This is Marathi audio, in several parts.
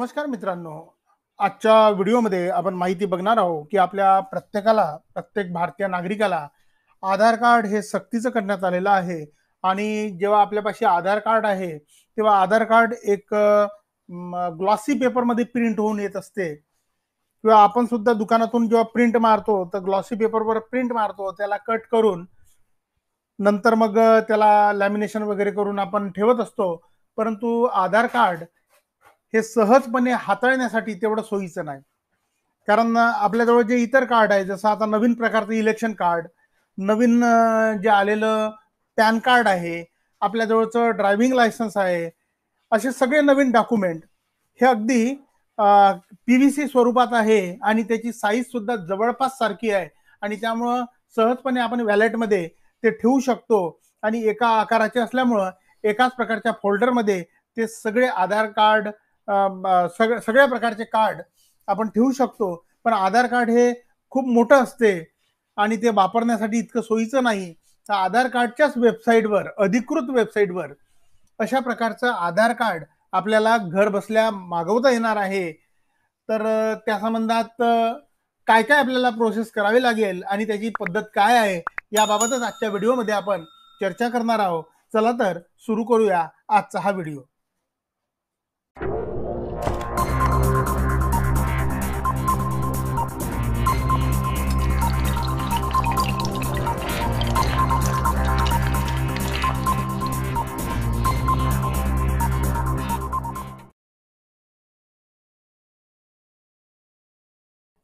नमस्कार मित्रांनो आजच्या व्हिडिओमध्ये आपण माहिती बघणार आहोत की आपल्या प्रत्येकाला प्रत्येक भारतीय नागरिकाला आधार कार्ड हे सक्तीचं करण्यात आलेलं आहे आणि जेव्हा आपल्यापाशी आधार कार्ड आहे तेव्हा आधार कार्ड एक ग्लॉसी पेपरमध्ये प्रिंट होऊन येत असते किंवा आपण सुद्धा दुकानातून जेव्हा प्रिंट मारतो तर ग्लॉसी पेपरवर प्रिंट मारतो त्याला कट करून नंतर मग त्याला लॅमिनेशन वगैरे करून आपण ठेवत असतो परंतु आधार कार्ड हे सहजपणे हाताळण्यासाठी तेवढं सोयीचं नाही कारण आपल्याजवळ जे इतर कार्ड आहे जसं आता नवीन प्रकारचं इलेक्शन कार्ड नवीन जे आलेलं पॅन कार्ड आहे आपल्याजवळचं ड्रायव्हिंग लायसन्स आहे असे सगळे नवीन डॉक्युमेंट हे अगदी पी व्ही सी स्वरूपात आहे आणि त्याची साईज सुद्धा जवळपास सारखी आहे आणि त्यामुळं सहजपणे आपण वॅलेटमध्ये ते ठेवू शकतो आणि एका आकाराचे असल्यामुळं एकाच प्रकारच्या फोल्डरमध्ये ते सगळे आधार कार्ड सगळ सगळ्या प्रकारचे कार्ड आपण ठेवू शकतो पण आधार कार्ड हे खूप मोठं असते आणि ते वापरण्यासाठी इतकं सोयीचं नाही तर आधार कार्डच्याच वेबसाईटवर अधिकृत वेबसाईटवर अशा प्रकारचं आधार कार्ड आपल्याला घर बसल्या मागवता येणार आहे तर त्या संबंधात काय काय आपल्याला प्रोसेस करावी लागेल आणि त्याची पद्धत काय आहे याबाबतच आजच्या व्हिडिओमध्ये आपण चर्चा करणार आहोत चला तर सुरू करूया आजचा हा व्हिडिओ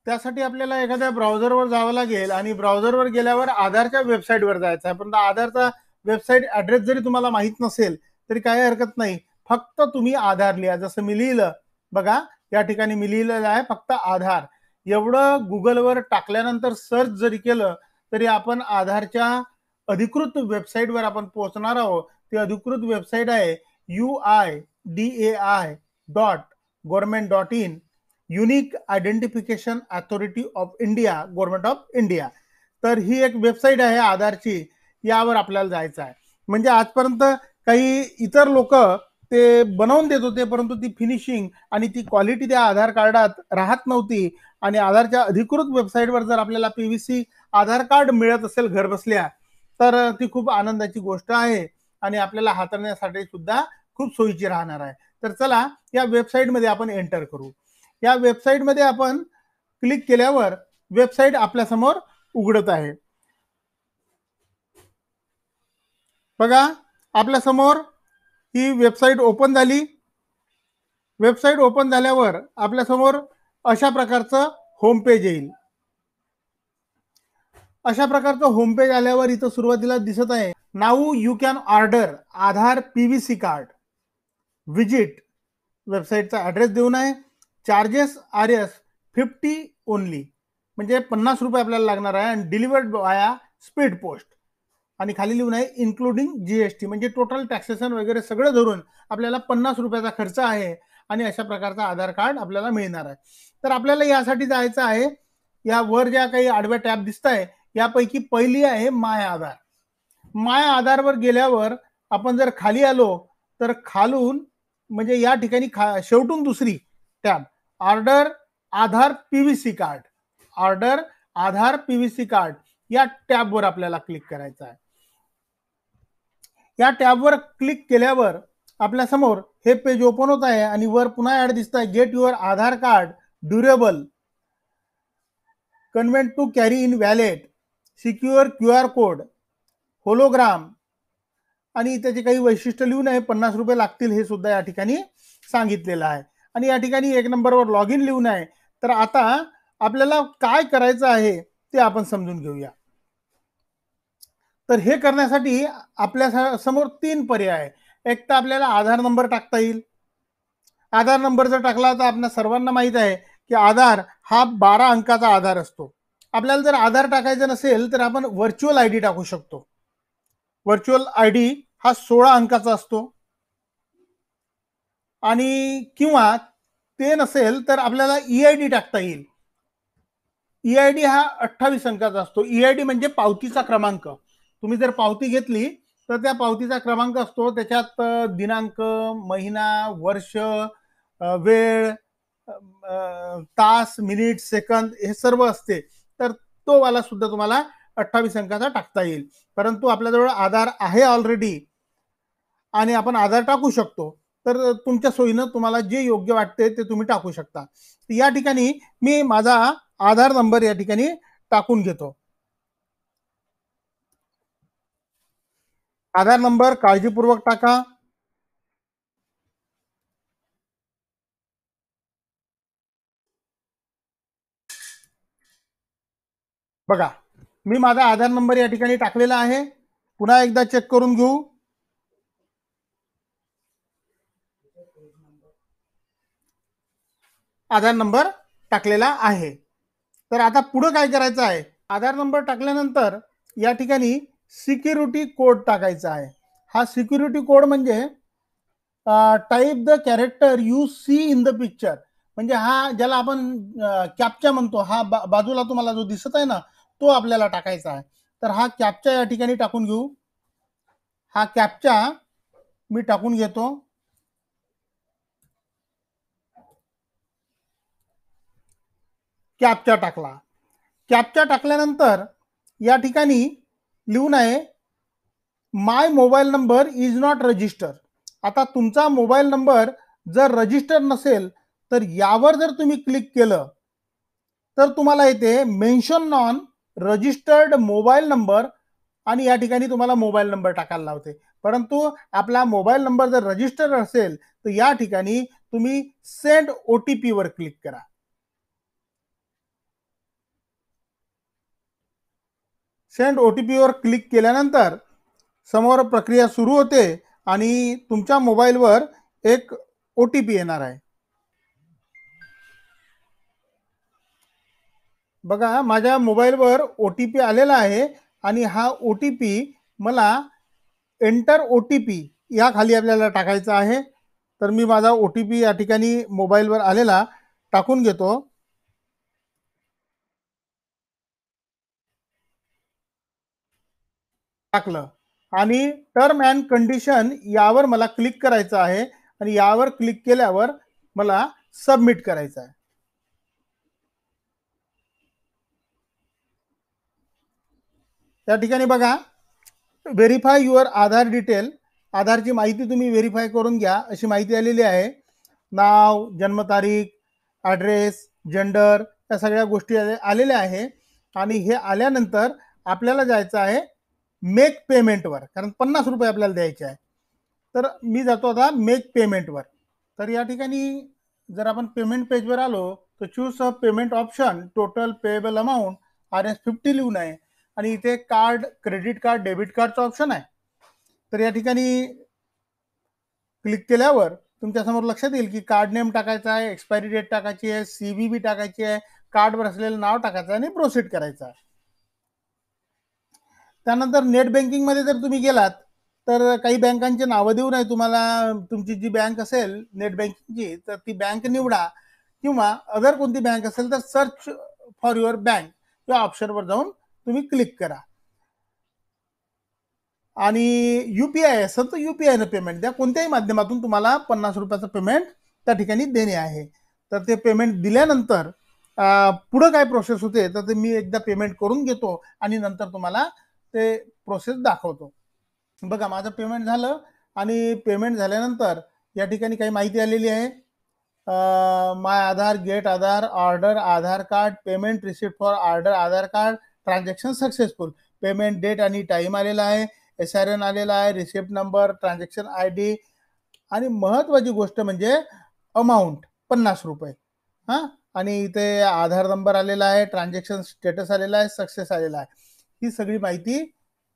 त्यासाठी आपल्याला एखाद्या ब्राउझरवर जावं लागेल आणि ब्राउझरवर गेल्यावर आधारच्या वेबसाईटवर जायचं आहे परंतु आधारचा वेबसाईट ॲड्रेस जरी तुम्हाला माहीत नसेल तरी काही हरकत नाही फक्त तुम्ही आधार लिहा जसं मी लिहिलं बघा या ठिकाणी मी लिहिलेलं आहे फक्त आधार एवढं गुगलवर टाकल्यानंतर सर्च जरी केलं तरी आपण आधारच्या अधिकृत वेबसाईटवर आपण पोहोचणार आहोत ती अधिकृत वेबसाईट आहे U I D A I dot government dot in unique identification authority of India government of India तर ही एक वेबसाईट आहे आधारची यावर आपल्याला जायचं आहे म्हणजे आजपर्यंत काही इतर लोक ते बनवून देत होते परंतु ती फिनिशिंग आणि ती क्वालिटी त्या आधार कार्डात राहत नव्हती आणि आधारच्या अधिकृत वेबसाईटवर जर आपल्याला P V C Aadhaar card मिळत असेल घर बसल्या तर ती खूप आनंदाची गोष्ट आहे आणि आपल्याला हाताळण्यासाठी सुद्धा खूप सोयीची राहणार आहे तर चला या वेबसाईटमध्ये आपण एंटर करू या वेबसाईटमध्ये आपण क्लिक केल्यावर वेबसाईट आपल्यासमोर उघडत आहे बघा आपल्यासमोर ही वेबसाईट ओपन झाली वेबसाईट ओपन झाल्यावर आपल्यासमोर अशा प्रकारचं होम पेज येईल अशा प्रकारचं होम पेज आल्यावर इथं सुरुवातीला दिसत आहे now you can order Aadhaar P V C card visit वेबसाईटचा ॲड्रेस देऊन आहे charges R S fifty only म्हणजे पन्नास रुपये आपल्याला लागणार आहे आणि डिलिव्हर्ड आया स्पीड पोस्ट आणि खाली लिहून आहे इन्क्लुडिंग टी म्हणजे टोटल टॅक्सेशन वगैरे सगळं धरून आपल्याला पन्नास रुपयाचा खर्च आहे आणि अशा प्रकारचा आधार कार्ड आपल्याला मिळणार आहे तर आपल्याला यासाठी जायचं आहे या वर ज्या काही आडव्या टॅब दिसत आहे यापैकी पहिली आहे माय आधार माय आधारवर गेल्यावर आपण जर खाली आलो तर खालून म्हणजे या ठिकाणी खा शेवटून दुसरी tab order Aadhaar PVC card order Aadhaar PVC card या टॅबवर आपल्याला क्लिक करायचं आहे या टॅबवर क्लिक केल्यावर आपल्या समोर हे पेज ओपन होत आहे आणि वर पुन्हा ऍड दिसत आहे get your Aadhaar card durable convenient to carry in wallet secure Q R code hologram आणि त्याचे काही वैशिष्ट्य लिहून आहे पन्नास रुपये लागतील हे सुद्धा या ठिकाणी सांगितलेलं आहे आणि या ठिकाणी एक नंबरवर लॉग इन लिहून आहे तर आता आपल्याला काय करायचं आहे ते आपण समजून घेऊया तर हे करण्यासाठी आपल्या समोर तीन पर्याय आहे एक तर आपल्याला आधार नंबर टाकता येईल आधार नंबर जर टाकला तर आपल्या सर्वांना माहीत आहे की आधार हा बारा अंकाचा आधार असतो आपल्याला जर आधार टाकायचं नसेल तर आपण व्हर्च्युअल आय डी टाकू शकतो व्हर्च्युअल आय डी हा सोळा अंकाचा असतो आणि किंवा ते नसेल तर आपल्याला ईआयडी e टाकता येईल ईआयडी e हा अठ्ठावीस अंकाचा असतो ईआयडी e म्हणजे पावतीचा क्रमांक तुम्ही जर पावती घेतली तर त्या पावतीचा क्रमांक असतो त्याच्यात दिनांक महिना वर्ष वेळ तास मिनिट सेकंद हे सर्व असते तर तो वाला सुद्धा तुम्हाला अठ्ठावीस अंकाचा टाकता येईल परंतु आपल्याजवळ आधार आहे ऑलरेडी आणि आपण आधार टाकू शकतो तर तुमच्या सोयीनं तुम्हाला जे योग्य वाटते ते तुम्ही टाकू शकता या ठिकाणी मी माझा आधार नंबर या ठिकाणी टाकून घेतो आधार नंबर काळजीपूर्वक टाका बघा मी माझा आधार नंबर या ठिकाणी टाकलेला आहे पुन्हा एकदा चेक करून घेऊ आधार नंबर टाकलेला आहे तर आता पुढं काय करायचं आहे आधार नंबर टाकल्यानंतर या ठिकाणी सिक्युरिटी कोड टाकायचा आहे हा सिक्युरिटी कोड म्हणजे type the character you see in the picture म्हणजे हा ज्याला आपण कॅप्चा म्हणतो हा बा बाजूला तुम्हाला जो दिसत आहे ना तो आपल्याला टाकायचा आहे तर हा कॅप्चा या ठिकाणी टाकून घेऊ हा कॅप्चा मी टाकून घेतो कॅप्चा टाकला कॅप्चा टाकल्यानंतर या ठिकाणी लिहून आहे my mobile number is not register आता तुमचा मोबाईल नंबर जर रजिस्टर नसेल तर यावर जर तुम्ही क्लिक केलं तर तुम्हाला येते mention non registered mobile number आणि या ठिकाणी तुम्हाला मोबाईल नंबर टाकायला लावते परंतु आपला मोबाईल नंबर जर रजिस्टर असेल तर या ठिकाणी तुम्ही सेंड ओ टी पीवर क्लिक करा सेंड ओ टी पीवर क्लिक केल्यानंतर समोर प्रक्रिया सुरू होते आणि तुमच्या मोबाईलवर एक ओ टी पी येणार आहे बघा माझ्या मोबाईलवर ओ टी पी आलेला आहे आणि हा ओ टी पी मला एंटर ओ टी पी या खाली आपल्याला टाकायचा आहे तर मी माझा ओ टी पी या ठिकाणी मोबाईलवर आलेला टाकून घेतो टाकलं आणि टर्म अँड कंडिशन यावर मला क्लिक करायचं आहे आणि यावर क्लिक केल्यावर मला सबमिट करायचं आहे त्या ठिकाणी बघा व्हेरीफाय युअर आधार डिटेल आधारची माहिती तुम्ही व्हेरीफाय करून घ्या अशी माहिती आलेली आहे नाव जन्मतारीख ॲड्रेस जेंडर या सगळ्या गोष्टी आलेल्या आहे आणि हे आल्यानंतर आपल्याला जायचं आहे मेक पेमेंटवर कारण पन्नास रुपये आपल्याला द्यायचे आहे तर मी जातो आता मेक पेमेंटवर तर या ठिकाणी जर आपण पेमेंट पेजवर आलो तर choose a payment option total payable amount R S fifty लिहून आहे आणि इथे कार्ड क्रेडिट कार्ड डेबिट कार्डचं ऑप्शन आहे तर या ठिकाणी क्लिक केल्यावर तुमच्यासमोर लक्षात येईल की कार्ड नेम टाकायचा आहे एक्सपायरी डेट टाकायची आहे सी बी टाकायची आहे कार्डवर असलेलं नाव टाकायचं आहे आणि प्रोसिड करायचं आहे त्यानंतर नेट बँकिंगमध्ये जर तुम्ही गेलात तर काही बँकांची नावं देऊ नाही तुम्हाला तुमची जी बँक असेल नेट बँकिंगची तर ती बँक निवडा किंवा अदर कोणती बँक असेल तर सर्च फॉर युअर बँक या ऑप्शनवर जाऊन तुम्ही क्लिक करा आणि युपीआय असेल तर युपीआय पी पेमेंट द्या कोणत्याही माध्यमातून तुम्हाला पन्नास रुपयाचं पेमेंट त्या ठिकाणी देणे आहे तर ते पेमेंट दिल्यानंतर पुढं काय प्रोसेस होते तर ते मी एकदा पेमेंट करून घेतो आणि नंतर तुम्हाला ते प्रोसेस दाखवतो बघा माझं पेमेंट झालं आणि पेमेंट झाल्यानंतर या ठिकाणी काही माहिती आलेली आहे my Aadhaar get Aadhaar order Aadhaar card payment receipt for order Aadhaar card transaction successful payment date आणि टाईम आलेला आहे एस आर एन आलेला आहे receipt number transaction I D आणि महत्त्वाची गोष्ट म्हणजे अमाऊंट पन्नास रुपये हां आणि इथे आधार नंबर आलेला आहे ट्रान्झॅक्शन स्टेटस आलेला आहे सक्सेस आलेला आहे ही सगळी माहिती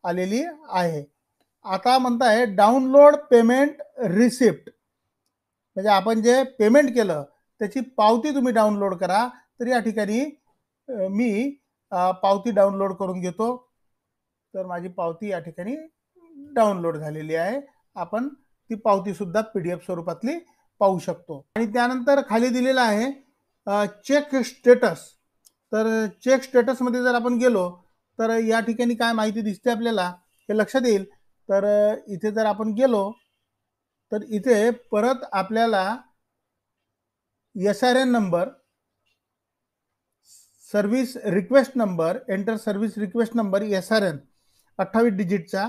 आलेली आहे आता म्हणताय डाउनलोड पेमेंट रिसिप्ट म्हणजे आपण जे पेमेंट केलं त्याची पावती तुम्ही डाउनलोड करा तर या ठिकाणी मी पावती डाउनलोड करून घेतो तर माझी पावती या ठिकाणी डाउनलोड झालेली आहे आपण ती पावतीसुद्धा पी डी एफ स्वरूपातली पाहू शकतो आणि त्यानंतर खाली दिलेलं आहे चेक स्टेटस तर चेक स्टेटसमध्ये जर आपण गेलो तर या ठिकाणी काय माहिती दिसते आपल्याला हे लक्षात येईल तर इथे जर आपण गेलो तर इथे परत आपल्याला S R N number service request number enter service request number S R N अठ्ठावीस डिजिटचा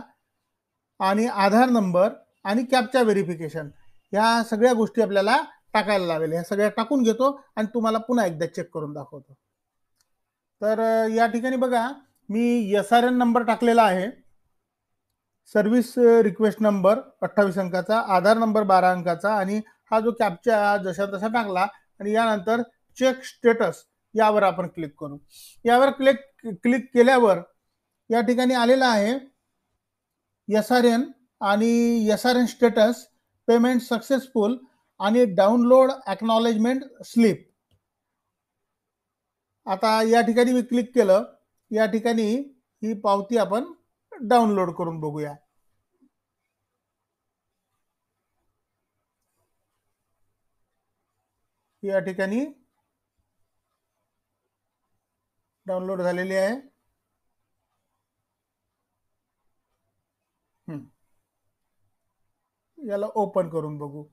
आणि आधार नंबर आणि कॅपच्या व्हेरिफिकेशन ह्या सगळ्या गोष्टी आपल्याला टाकायला लावेल ह्या सगळ्या टाकून घेतो आणि तुम्हाला पुन्हा एकदा चेक करून दाखवतो तर या ठिकाणी बघा मी एस आर एन नंबर टाकलेला आहे सर्व्हिस रिक्वेस्ट नंबर अठ्ठावीस अंकाचा आधार नंबर बारा अंकाचा आणि हा जो कॅपचा जशा तसा टाकला आणि यानंतर चेक स्टेटस यावर आपण क्लिक करू यावर क्लिक क्लिक केल्यावर या ठिकाणी आलेला आहे एस आर एन आणि S R N status payment successful आणि डाउनलोड ॲक्नॉलेजमेंट स्लिप आता या ठिकाणी मी क्लिक केलं या ठिकाणी ही पावती आपण डाउनलोड करून बघूया या ठिकाणी डाउनलोड झालेली आहे याला ओपन करून बघू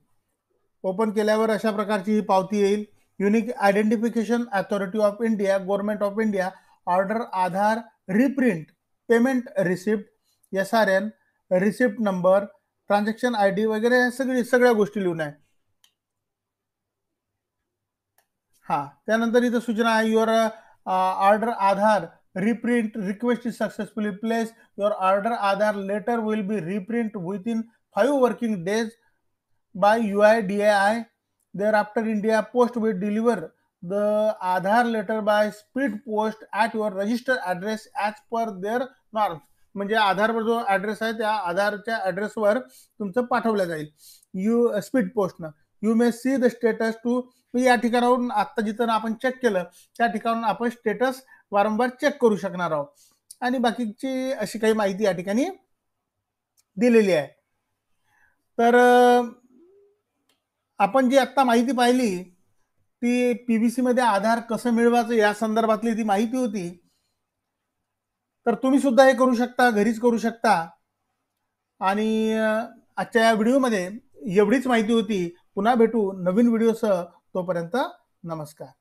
ओपन केल्यावर अशा प्रकारची ही पावती येईल unique identification authority of India government of India order Aadhaar reprint payment receipt S R N receipt number transaction I D वगैरे ह्या सगळी सगळ्या गोष्टी लिहून आहे हा त्यानंतर इथं सूचना आहे your order Aadhaar reprint request is successfully place your order Aadhaar letter will be reprint within five working days by U I D I I thereafter India post will deliver the Aadhaar letter by speed post at your registered address as per their norm म्हणजे आधारवर जो ऍड्रेस आहे त्या आधारच्या ऍड्रेसवर तुमचं पाठवलं जाईल यू स्पीड पोस्टनं you may see the status to म्हणजे या ठिकाणावरून आत्ता जिथं आपण चेक केलं त्या ठिकाणून आपण स्टेटस वारंवार चेक करू शकणार आहोत आणि बाकीची अशी काही माहिती या ठिकाणी दिलेली आहे तर आपण जी आत्ता माहिती पाहिली ती पीबीसी मध्ये आधार कसं मिळवायचं या संदर्भातली ती माहिती होती तर तुम्ही सुद्धा हे करू शकता घरीच करू शकता आणि आजच्या या व्हिडिओमध्ये एवढीच माहिती होती पुन्हा भेटू नवीन व्हिडिओसह तोपर्यंत नमस्कार